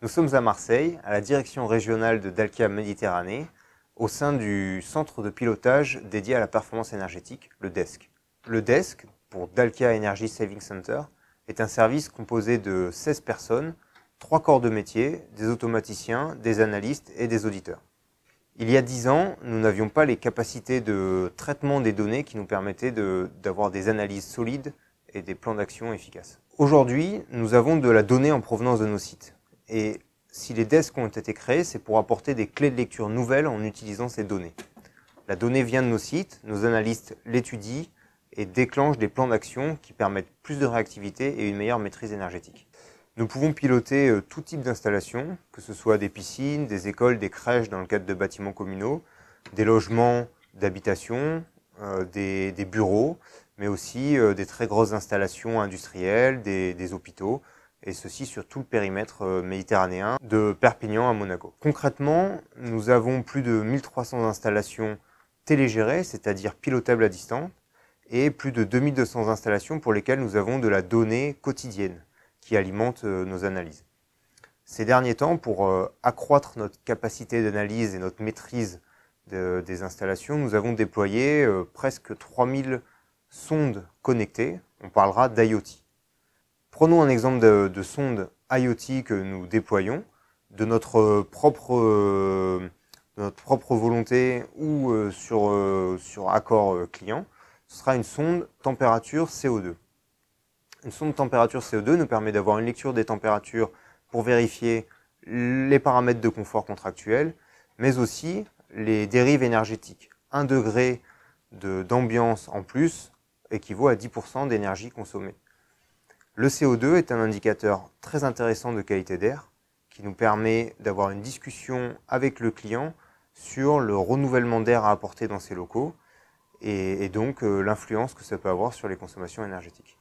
Nous sommes à Marseille, à la direction régionale de Dalkia Méditerranée, au sein du centre de pilotage dédié à la performance énergétique, le DESC. Le DESC, pour Dalkia Energy Saving Center, est un service composé de 16 personnes, trois corps de métier, des automaticiens, des analystes et des auditeurs. Il y a 10 ans, nous n'avions pas les capacités de traitement des données qui nous permettaient d'avoir des analyses solides et des plans d'action efficaces. Aujourd'hui, nous avons de la donnée en provenance de nos sites. Et si les desks ont été créés, c'est pour apporter des clés de lecture nouvelles en utilisant ces données. La donnée vient de nos sites, nos analystes l'étudient et déclenchent des plans d'action qui permettent plus de réactivité et une meilleure maîtrise énergétique. Nous pouvons piloter euh, tout type d'installation, que ce soit des piscines, des écoles, des crèches dans le cadre de bâtiments communaux, des logements d'habitation, euh, des, bureaux, mais aussi euh, des très grosses installations industrielles, des hôpitaux, et ceci sur tout le périmètre euh, méditerranéen de Perpignan à Monaco. Concrètement, nous avons plus de 1300 installations télégérées, c'est-à-dire pilotables à distance, et plus de 2200 installations pour lesquelles nous avons de la donnée quotidienne qui alimente euh, nos analyses. Ces derniers temps, pour euh, accroître notre capacité d'analyse et notre maîtrise des installations, nous avons déployé presque 3000 sondes connectées, on parlera d'IoT. Prenons un exemple de, sonde IoT que nous déployons, de notre euh, propre, euh, notre propre volonté ou euh, sur, sur accord client, ce sera une sonde température CO2. Une sonde température CO2 nous permet d'avoir une lecture des températures pour vérifier les paramètres de confort contractuel, mais aussi les dérives énergétiques. Un degré d'ambiance en plus équivaut à 10% d'énergie consommée. Le CO2 est un indicateur très intéressant de qualité d'air qui nous permet d'avoir une discussion avec le client sur le renouvellement d'air à apporter dans ses locaux et, donc euh, l'influence que ça peut avoir sur les consommations énergétiques.